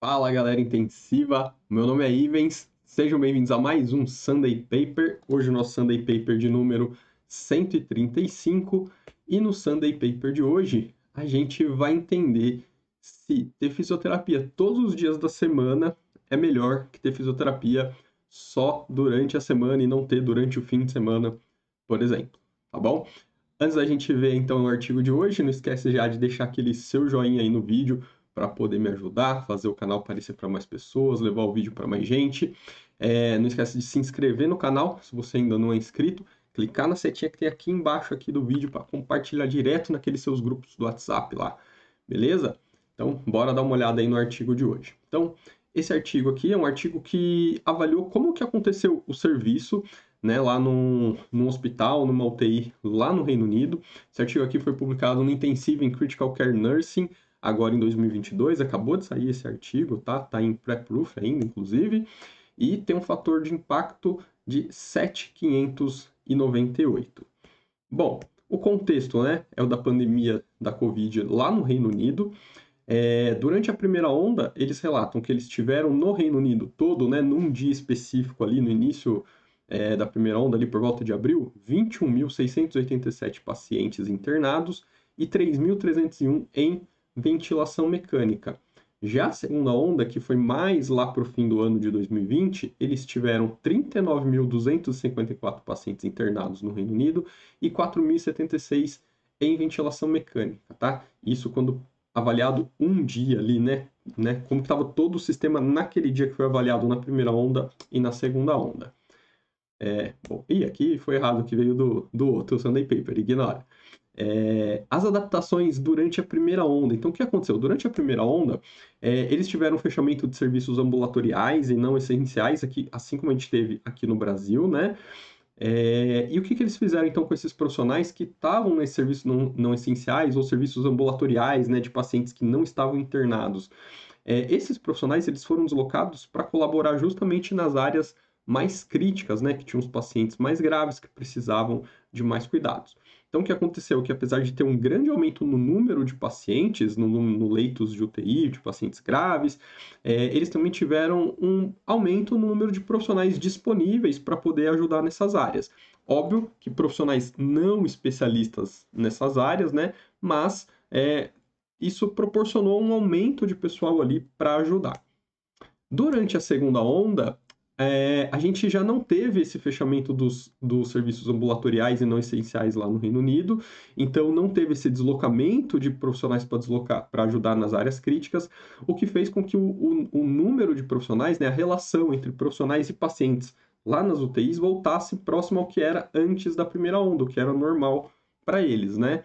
Fala galera intensiva, meu nome é Ivens, sejam bem-vindos a mais um Sunday Paper. Hoje o nosso Sunday Paper de número 135 e no Sunday Paper de hoje a gente vai entender se ter fisioterapia todos os dias da semana é melhor que ter fisioterapia só durante a semana e não ter durante o fim de semana, por exemplo, tá bom? Antes da gente ver então o artigo de hoje, não esquece já de deixar aquele seu joinha aí no vídeo para poder me ajudar, fazer o canal aparecer para mais pessoas, levar o vídeo para mais gente. É, não esquece de se inscrever no canal, se você ainda não é inscrito, clicar na setinha que tem aqui embaixo aqui do vídeo para compartilhar direto naqueles seus grupos do WhatsApp lá, beleza? Então, bora dar uma olhada aí no artigo de hoje. Então, esse artigo aqui é um artigo que avaliou como que aconteceu o serviço né, lá num, num hospital, numa UTI lá no Reino Unido. Esse artigo aqui foi publicado no Intensive in Critical Care Nursing, agora em 2022, acabou de sair esse artigo, tá? Tá em pré-proof ainda, inclusive, e tem um fator de impacto de 7,598. Bom, o contexto, né, é o da pandemia da Covid lá no Reino Unido. É, durante a primeira onda, eles relatam que eles tiveram no Reino Unido todo, né, num dia específico ali no início é, da primeira onda, ali por volta de abril, 21.687 pacientes internados e 3.301 em ventilação mecânica. Já a segunda onda, que foi mais lá para o fim do ano de 2020, eles tiveram 39.254 pacientes internados no Reino Unido e 4.076 em ventilação mecânica, tá? Isso quando avaliado um dia ali, né? né? Como estava todo o sistema naquele dia que foi avaliado na primeira onda e na segunda onda. É, bom, e aqui foi errado que veio do, do outro Sunday Paper, ignora é, as adaptações durante a primeira onda. Então, o que aconteceu? Durante a primeira onda, é, eles tiveram fechamento de serviços ambulatoriais e não essenciais, aqui, assim como a gente teve aqui no Brasil, né? É, e o que, que eles fizeram então com esses profissionais que estavam nesses serviços não, não essenciais ou serviços ambulatoriais, né, de pacientes que não estavam internados? É, esses profissionais eles foram deslocados para colaborar justamente nas áreas mais críticas, né, que tinham os pacientes mais graves que precisavam de mais cuidados. Então, o que aconteceu? Que apesar de ter um grande aumento no número de pacientes, no, no leitos de UTI, de pacientes graves, é, eles também tiveram um aumento no número de profissionais disponíveis para poder ajudar nessas áreas. Óbvio que profissionais não especialistas nessas áreas, né? Mas é, isso proporcionou um aumento de pessoal ali para ajudar. Durante a segunda onda, é, a gente já não teve esse fechamento dos, dos serviços ambulatoriais e não essenciais lá no Reino Unido, então não teve esse deslocamento de profissionais para deslocar, para ajudar nas áreas críticas, o que fez com que o, o, o número de profissionais, né, a relação entre profissionais e pacientes lá nas UTIs voltasse próximo ao que era antes da primeira onda, o que era normal para eles, né?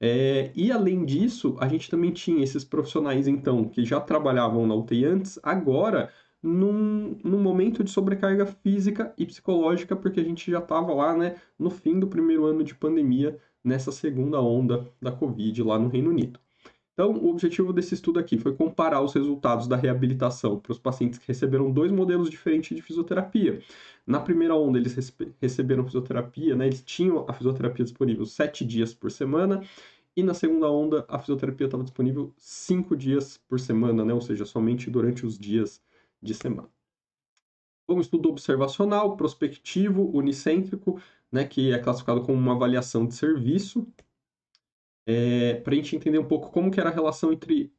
É, e além disso, a gente também tinha esses profissionais, então, que já trabalhavam na UTI antes, agora num, num momento de sobrecarga física e psicológica, porque a gente já estava lá né, no fim do primeiro ano de pandemia, nessa segunda onda da Covid lá no Reino Unido. Então, o objetivo desse estudo aqui foi comparar os resultados da reabilitação para os pacientes que receberam dois modelos diferentes de fisioterapia. Na primeira onda, eles receberam fisioterapia, né, eles tinham a fisioterapia disponível sete dias por semana, e na segunda onda, a fisioterapia estava disponível cinco dias por semana, né, ou seja, somente durante os dias de semana. Um estudo observacional, prospectivo, unicêntrico, né, que é classificado como uma avaliação de serviço, é, para a gente entender um pouco como que era a relação entre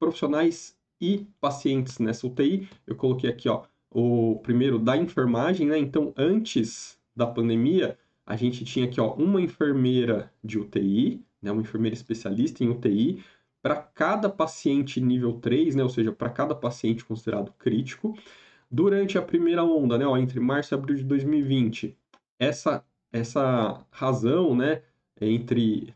profissionais e pacientes nessa né? UTI. Eu coloquei aqui ó, o primeiro da enfermagem, né? então antes da pandemia, a gente tinha aqui ó, uma enfermeira de UTI, né, uma enfermeira especialista em UTI, para cada paciente nível 3, né, ou seja, para cada paciente considerado crítico, durante a primeira onda, né, ó, entre março e abril de 2020. Essa, essa razão né, entre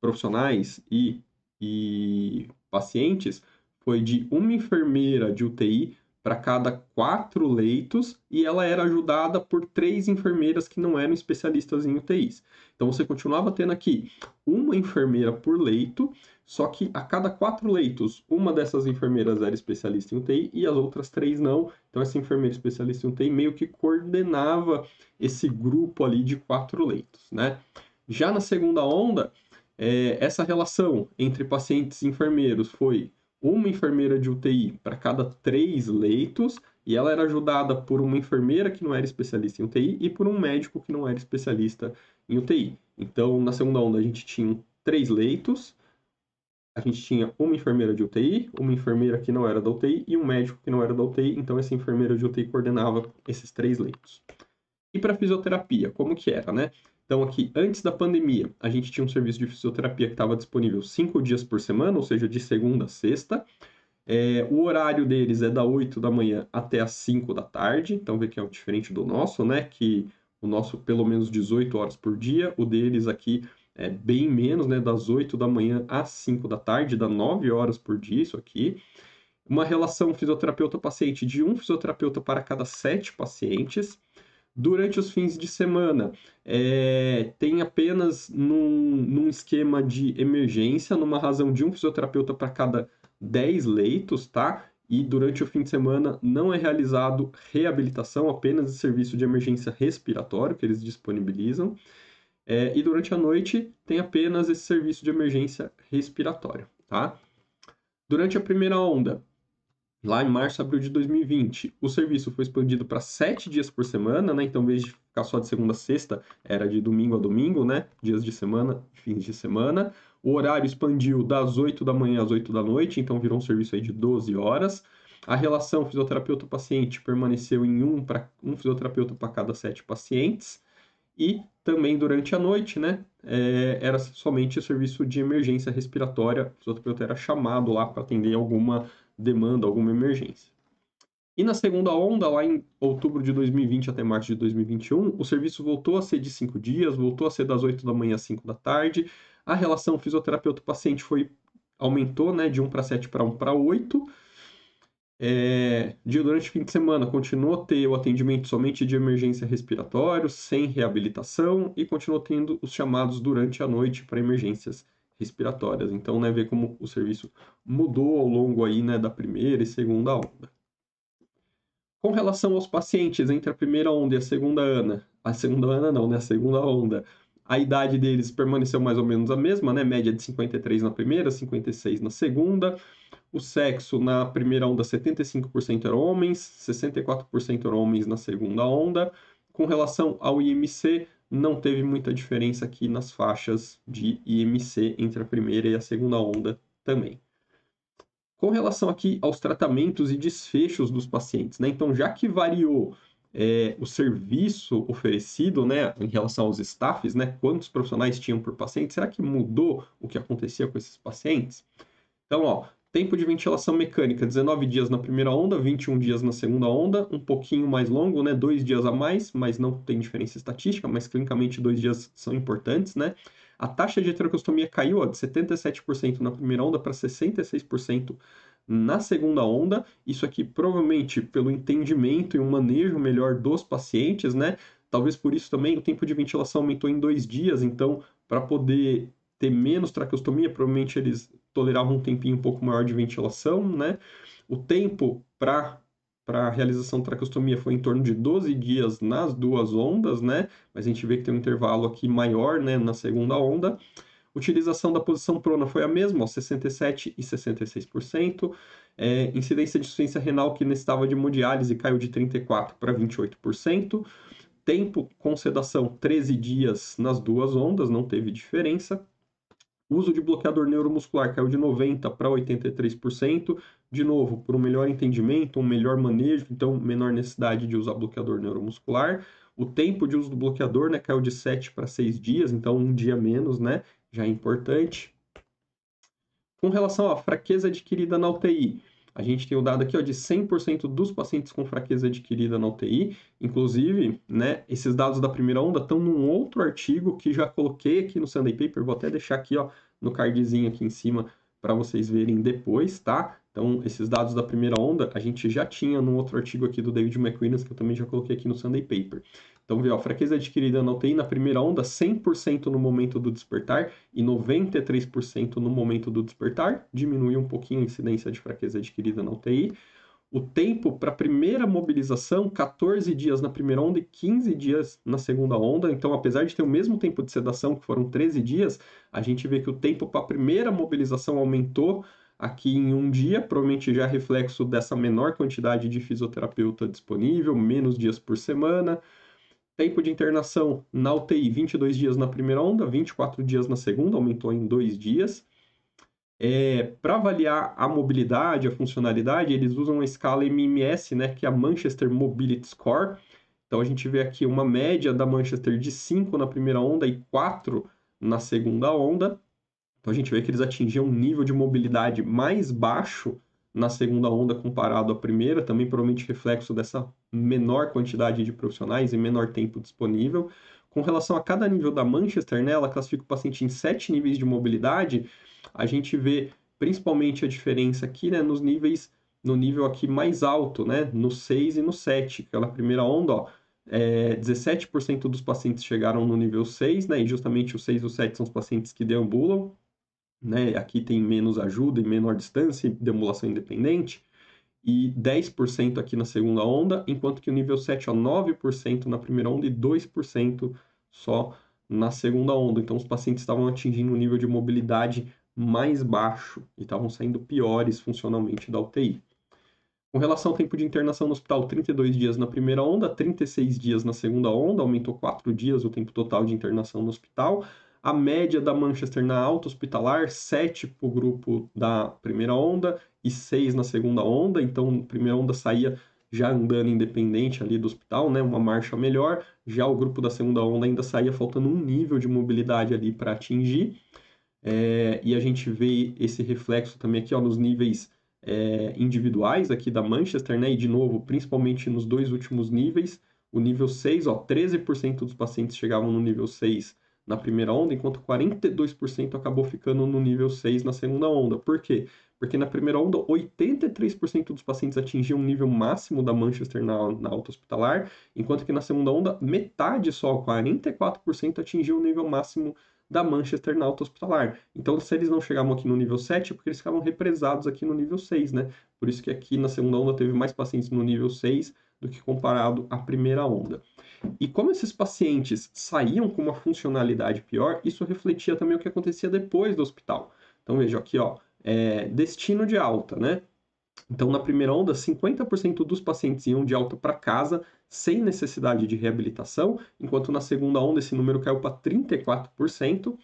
profissionais e, e pacientes foi de uma enfermeira de UTI para cada quatro leitos e ela era ajudada por três enfermeiras que não eram especialistas em UTIs. Então você continuava tendo aqui uma enfermeira por leito, só que a cada quatro leitos, uma dessas enfermeiras era especialista em UTI e as outras três não. Então essa enfermeira especialista em UTI meio que coordenava esse grupo ali de quatro leitos, né? Já na segunda onda, é, essa relação entre pacientes e enfermeiros foi uma enfermeira de UTI para cada três leitos, e ela era ajudada por uma enfermeira que não era especialista em UTI e por um médico que não era especialista em UTI. Então, na segunda onda, a gente tinha três leitos, a gente tinha uma enfermeira de UTI, uma enfermeira que não era da UTI e um médico que não era da UTI, então essa enfermeira de UTI coordenava esses três leitos. E para fisioterapia, como que era, né? Então, aqui, antes da pandemia, a gente tinha um serviço de fisioterapia que estava disponível cinco dias por semana, ou seja, de segunda a sexta. É, o horário deles é da 8 da manhã até as 5 da tarde, então vê que é diferente do nosso, né? Que o nosso pelo menos 18 horas por dia, o deles aqui é bem menos, né? Das 8 da manhã às 5 da tarde, dá 9 horas por dia isso aqui. Uma relação fisioterapeuta-paciente de um fisioterapeuta para cada sete pacientes durante os fins de semana. É, tem apenas num, num, esquema de emergência, numa razão de um fisioterapeuta para cada 10 leitos, tá? E durante o fim de semana não é realizado reabilitação, apenas de serviço de emergência respiratório que eles disponibilizam. É, e durante a noite tem apenas esse serviço de emergência respiratório, tá? Durante a primeira onda, lá em março, abril de 2020. O serviço foi expandido para sete dias por semana, né? Então, em vez de ficar só de segunda a sexta, era de domingo a domingo, né? Dias de semana, fins de semana. O horário expandiu das 8 da manhã às 8 da noite, então virou um serviço aí de 12 horas. A relação fisioterapeuta-paciente permaneceu em um para um fisioterapeuta para cada sete pacientes. E também durante a noite, né? É, era somente o serviço de emergência respiratória. O fisioterapeuta era chamado lá para atender alguma demanda, alguma emergência. E na segunda onda, lá em outubro de 2020 até março de 2021, o serviço voltou a ser de cinco dias, voltou a ser das 8 da manhã às 5 da tarde. A relação fisioterapeuta-paciente foi aumentou né, de 1 para 7 para 1 para 8. É, durante o fim de semana, continuou a ter o atendimento somente de emergência respiratória, sem reabilitação, e continuou tendo os chamados durante a noite para emergências respiratórias. Então, né, ver como o serviço mudou ao longo aí, né, da primeira e segunda onda. Com relação aos pacientes entre a primeira onda e a segunda Ana, a segunda Ana não, né, a segunda onda, a idade deles permaneceu mais ou menos a mesma, né, média de 53 na primeira, 56 na segunda. O sexo na primeira onda 75% eram homens, 64% eram homens na segunda onda. Com relação ao IMC, não teve muita diferença aqui nas faixas de IMC entre a primeira e a segunda onda também. Com relação aqui aos tratamentos e desfechos dos pacientes, né? Então, já que variou é, o serviço oferecido, né, em relação aos staffs, né, quantos profissionais tinham por paciente, será que mudou o que acontecia com esses pacientes? Então, ó, Tempo de ventilação mecânica, 19 dias na primeira onda, 21 dias na segunda onda, um pouquinho mais longo, né? Dois dias a mais, mas não tem diferença estatística, mas clinicamente dois dias são importantes, né? A taxa de heterocostomia caiu ó, de 77% na primeira onda para 66% na segunda onda. Isso aqui provavelmente pelo entendimento e um manejo melhor dos pacientes, né? Talvez por isso também o tempo de ventilação aumentou em dois dias, então para poder ter menos traqueostomia, provavelmente eles tolerava um tempinho um pouco maior de ventilação, né? O tempo para para a realização da tracostomia foi em torno de 12 dias nas duas ondas, né? Mas a gente vê que tem um intervalo aqui maior, né, na segunda onda. Utilização da posição prona foi a mesma, ó, 67 e 66%. É, incidência de insuficiência renal que necessitava de hemodiálise caiu de 34 para 28%. Tempo com sedação 13 dias nas duas ondas, não teve diferença. Uso de bloqueador neuromuscular caiu é de 90% para 83%, de novo, por um melhor entendimento, um melhor manejo, então menor necessidade de usar bloqueador neuromuscular. O tempo de uso do bloqueador né, caiu é de 7 para 6 dias, então um dia menos, né? Já é importante. Com relação à fraqueza adquirida na UTI, a gente tem o dado aqui ó, de 100% dos pacientes com fraqueza adquirida na UTI. Inclusive, né, esses dados da primeira onda estão num outro artigo que já coloquei aqui no Sunday Paper. Vou até deixar aqui ó, no cardzinho aqui em cima para vocês verem depois, tá? Então, esses dados da primeira onda a gente já tinha num outro artigo aqui do David McWilliams, que eu também já coloquei aqui no Sunday Paper. Então, vê, ó, fraqueza adquirida na UTI na primeira onda, 100% no momento do despertar e 93% no momento do despertar. Diminuiu um pouquinho a incidência de fraqueza adquirida na UTI. O tempo para a primeira mobilização, 14 dias na primeira onda e 15 dias na segunda onda. Então, apesar de ter o mesmo tempo de sedação, que foram 13 dias, a gente vê que o tempo para a primeira mobilização aumentou aqui em um dia, provavelmente já é reflexo dessa menor quantidade de fisioterapeuta disponível, menos dias por semana. Tempo de internação na UTI, 22 dias na primeira onda, 24 dias na segunda, aumentou em dois dias. É, Para avaliar a mobilidade, a funcionalidade, eles usam a escala MMS, né, que é a Manchester Mobility Score. Então a gente vê aqui uma média da Manchester de 5 na primeira onda e 4 na segunda onda. Então a gente vê que eles atingiam um nível de mobilidade mais baixo na segunda onda comparado à primeira, também provavelmente reflexo dessa menor quantidade de profissionais e menor tempo disponível. Com relação a cada nível da Manchester, né, ela classifica o paciente em sete níveis de mobilidade. A gente vê principalmente a diferença aqui né, nos níveis, no nível aqui mais alto, né, no 6 e no 7. Aquela primeira onda, ó, é, 17% dos pacientes chegaram no nível 6, né, e justamente o 6 e o 7 são os pacientes que deambulam, né? Aqui tem menos ajuda e menor distância, demulação independente, e 10% aqui na segunda onda, enquanto que o nível 7 é 9% na primeira onda e 2% só na segunda onda. Então os pacientes estavam atingindo um nível de mobilidade mais baixo e estavam saindo piores funcionalmente da UTI. Com relação ao tempo de internação no hospital, 32 dias na primeira onda, 36 dias na segunda onda, aumentou 4 dias o tempo total de internação no hospital. A média da Manchester na alta hospitalar, 7 para o grupo da primeira onda e 6 na segunda onda. Então, a primeira onda saía já andando independente ali do hospital, né, uma marcha melhor. Já o grupo da segunda onda ainda saía faltando um nível de mobilidade ali para atingir. É, e a gente vê esse reflexo também aqui ó, nos níveis é, individuais aqui da Manchester, né? E de novo, principalmente nos dois últimos níveis, o nível 6, ó, 13% dos pacientes chegavam no nível 6 na primeira onda, enquanto 42% acabou ficando no nível 6 na segunda onda. Por quê? Porque na primeira onda, 83% dos pacientes atingiam o nível máximo da Manchester na, na alta hospitalar, enquanto que na segunda onda, metade só, 44%, atingiu o nível máximo da Manchester na alta hospitalar. Então, se eles não chegavam aqui no nível 7, é porque eles ficavam represados aqui no nível 6, né? Por isso que aqui na segunda onda teve mais pacientes no nível 6 do que comparado à primeira onda. E como esses pacientes saíam com uma funcionalidade pior, isso refletia também o que acontecia depois do hospital. Então veja aqui, ó, é, destino de alta, né? Então, na primeira onda, 50% dos pacientes iam de alta para casa sem necessidade de reabilitação, enquanto na segunda onda esse número caiu para 34%.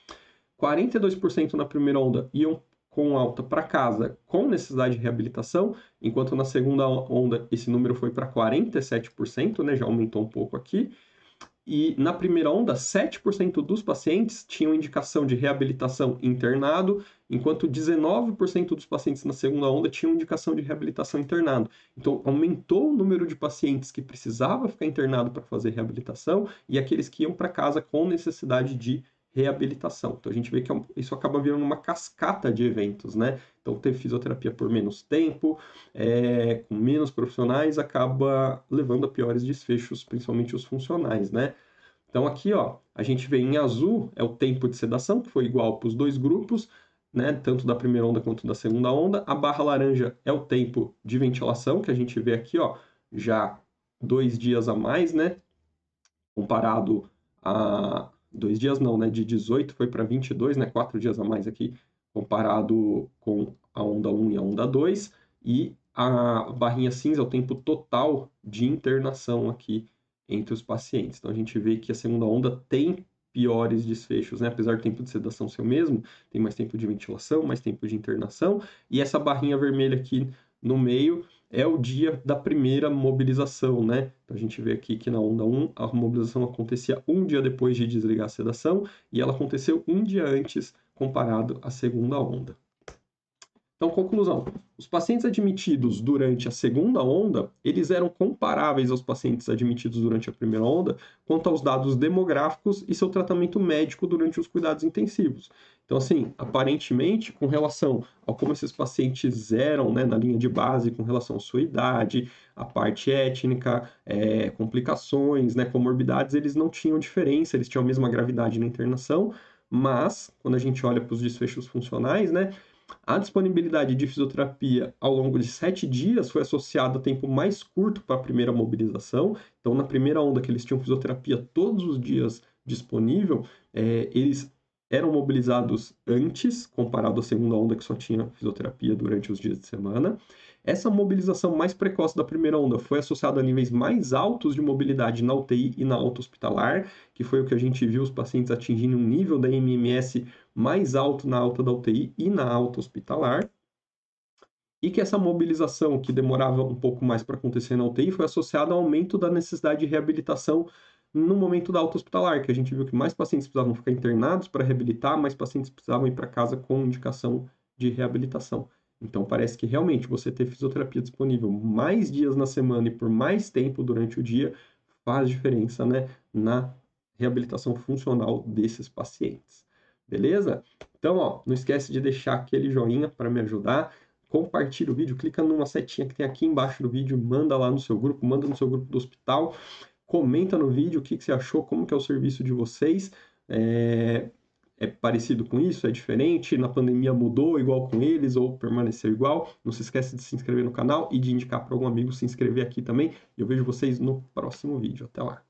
42% na primeira onda iam com alta para casa com necessidade de reabilitação, enquanto na segunda onda esse número foi para 47%, né, já aumentou um pouco aqui. E na primeira onda, 7% dos pacientes tinham indicação de reabilitação internado, enquanto 19% dos pacientes na segunda onda tinham indicação de reabilitação internado. Então, aumentou o número de pacientes que precisava ficar internado para fazer reabilitação e aqueles que iam para casa com necessidade de reabilitação. Então a gente vê que é isso acaba virando uma cascata de eventos, né? Então ter fisioterapia por menos tempo, é, com menos profissionais, acaba levando a piores desfechos, principalmente os funcionais, né? Então aqui, ó, a gente vê em azul é o tempo de sedação, que foi igual para os dois grupos, né, tanto da primeira onda quanto da segunda onda. A barra laranja é o tempo de ventilação, que a gente vê aqui, ó, já dois dias a mais, né, comparado a, dois dias não, né? De 18 foi para 22, né? Quatro dias a mais aqui, comparado com a onda 1 e a onda 2. E a barrinha cinza é o tempo total de internação aqui entre os pacientes. Então a gente vê que a segunda onda tem piores desfechos, né? Apesar do tempo de sedação ser o mesmo, tem mais tempo de ventilação, mais tempo de internação. E essa barrinha vermelha aqui no meio é o dia da primeira mobilização, né? Então a gente vê aqui que na onda 1 a mobilização acontecia um dia depois de desligar a sedação e ela aconteceu um dia antes comparado à segunda onda. Então, conclusão: os pacientes admitidos durante a segunda onda, eles eram comparáveis aos pacientes admitidos durante a primeira onda quanto aos dados demográficos e seu tratamento médico durante os cuidados intensivos. Então, assim, aparentemente, com relação a como esses pacientes eram né, na linha de base, com relação à sua idade, a parte étnica, é, complicações, né, comorbidades, eles não tinham diferença, eles tinham a mesma gravidade na internação, mas, quando a gente olha para os desfechos funcionais, né, a disponibilidade de fisioterapia ao longo de sete dias foi associada a tempo mais curto para a primeira mobilização. Então, na primeira onda que eles tinham fisioterapia todos os dias disponível, é, eles eram mobilizados antes, comparado à segunda onda que só tinha fisioterapia durante os dias de semana. Essa mobilização mais precoce da primeira onda foi associada a níveis mais altos de mobilidade na UTI e na alta hospitalar, que foi o que a gente viu os pacientes atingindo um nível da MMS mais alto na alta da UTI e na alta hospitalar. E que essa mobilização, que demorava um pouco mais para acontecer na UTI, foi associada ao aumento da necessidade de reabilitação no momento da alta hospitalar, que a gente viu que mais pacientes precisavam ficar internados para reabilitar, mais pacientes precisavam ir para casa com indicação de reabilitação. Então parece que realmente você ter fisioterapia disponível mais dias na semana e por mais tempo durante o dia faz diferença né, na reabilitação funcional desses pacientes. Beleza? Então, ó, não esquece de deixar aquele joinha para me ajudar. Compartilha o vídeo, clica numa setinha que tem aqui embaixo do vídeo, manda lá no seu grupo, manda no seu grupo do hospital, comenta no vídeo o que, que você achou, como que é o serviço de vocês. É, é parecido com isso, é diferente, na pandemia mudou igual com eles ou permaneceu igual. Não se esquece de se inscrever no canal e de indicar para algum amigo se inscrever aqui também. Eu vejo vocês no próximo vídeo. Até lá.